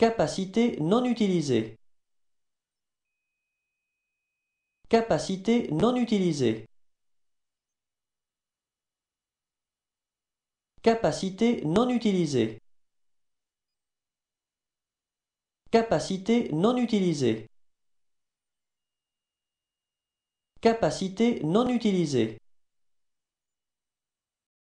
Capacité non utilisée. Capacité non utilisée. Capacité non utilisée. Capacité non utilisée. Capacité non utilisée.